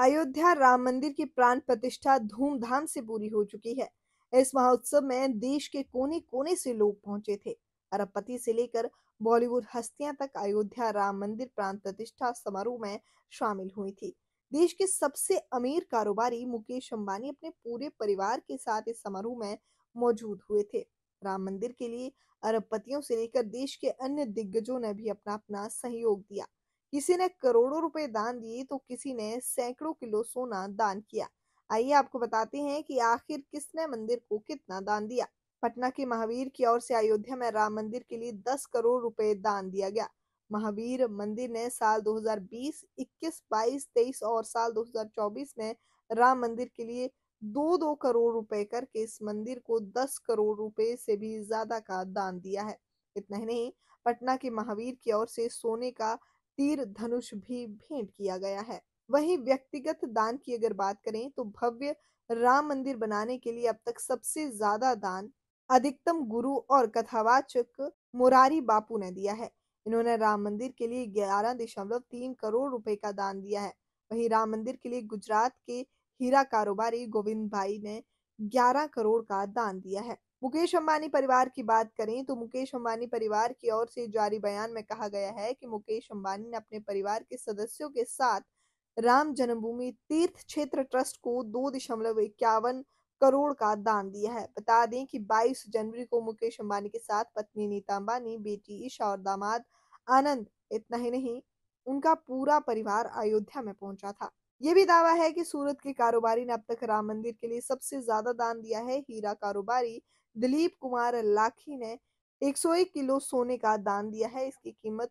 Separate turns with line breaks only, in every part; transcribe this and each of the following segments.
अयोध्या राम मंदिर की प्राण प्रतिष्ठा धूमधाम से पूरी हो चुकी है इस महोत्सव में देश के कोने कोने से लोग पहुंचे थे अरबपति से लेकर बॉलीवुड हस्तियां तक अयोध्या राम मंदिर प्राण प्रतिष्ठा समारोह में शामिल हुई थी देश के सबसे अमीर कारोबारी मुकेश अंबानी अपने पूरे परिवार के साथ इस समारोह में मौजूद हुए थे राम मंदिर के लिए अरबपतियों से लेकर देश के अन्य दिग्गजों ने भी अपना अपना सहयोग दिया किसी ने करोड़ों रुपए दान दिए तो किसी ने सैकड़ों किलो सोना दान किया आइए आपको बताते हैं कि आखिर किसने मंदिर को कितना दान दिया पटना के महावीर की ओर से अयोध्या में राम मंदिर के लिए 10 करोड़ रुपए दान दिया गया महावीर मंदिर ने साल 2020, 21, 22, 23 और साल 2024 में राम मंदिर के लिए दो दो करोड़ रुपए करके इस मंदिर को 10 करोड़ रुपए से भी ज्यादा का दान दिया है इतना ही नहीं पटना के महावीर की ओर से सोने का तीर धनुष भी भेंट किया गया है वहीं व्यक्तिगत दान की अगर बात करें तो भव्य राम मंदिर बनाने के लिए अब तक सबसे ज्यादा दान अधिकतम गुरु और कथावाचक मुरारी बापू ने दिया है इन्होंने राम मंदिर के लिए ग्यारह दशमलव तीन करोड़ रुपए का दान दिया है वहीं राम मंदिर के लिए गुजरात के हीरा कारोबारी गोविंद भाई ने ग्यारह करोड़ का दान दिया है मुकेश अंबानी परिवार की बात करें तो मुकेश अंबानी परिवार की ओर से जारी बयान में कहा गया है कि मुकेश अंबानी ने अपने परिवार के सदस्यों के साथ राम जन्मभूमि तीर्थ क्षेत्र ट्रस्ट को दो दशमलव इक्यावन करोड़ का दान दिया है बता दें कि 22 जनवरी को मुकेश अंबानी के साथ पत्नी नीता अंबानी बेटी ईशा और दामाद आनंद इतना ही नहीं उनका पूरा परिवार अयोध्या में पहुंचा था ये भी दावा है कि सूरत के कारोबारी ने अब तक राम मंदिर के लिए सबसे ज्यादा दान दिया है हीरा कारोबारी दिलीप कुमार लाखी ने 101 किलो सोने का दान दिया है इसकी कीमत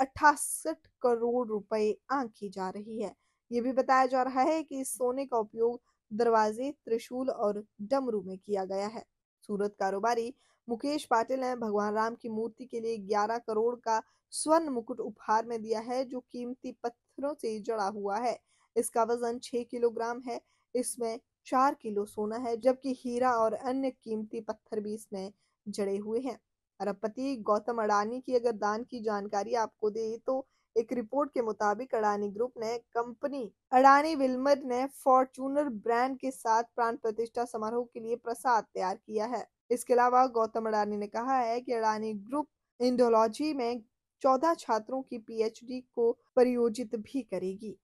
अठासठ करोड़ रुपए आंकी जा रही है ये भी बताया जा रहा है कि इस सोने का उपयोग दरवाजे त्रिशूल और डमरू में किया गया है सूरत कारोबारी मुकेश पाटिल ने भगवान राम की मूर्ति के लिए 11 करोड़ का स्वर्ण मुकुट उपहार में दिया है जो कीमती पत्थरों से जड़ा हुआ है इसका वजन छह किलोग्राम है इसमें चार किलो सोना है जबकि हीरा और अन्य कीमती पत्थर भी इसमें जड़े हुए हैं अरबपति गौतम अडानी की अगर दान की जानकारी आपको दे तो एक रिपोर्ट के मुताबिक अडानी ग्रुप ने कंपनी अडानी विल्मर ने फॉर्चूनर ब्रांड के साथ प्राण प्रतिष्ठा समारोह के लिए प्रसाद तैयार किया है इसके अलावा गौतम अडानी ने कहा है कि अडानी ग्रुप इंडोलॉजी में चौदह छात्रों की पीएचडी को परियोजित भी करेगी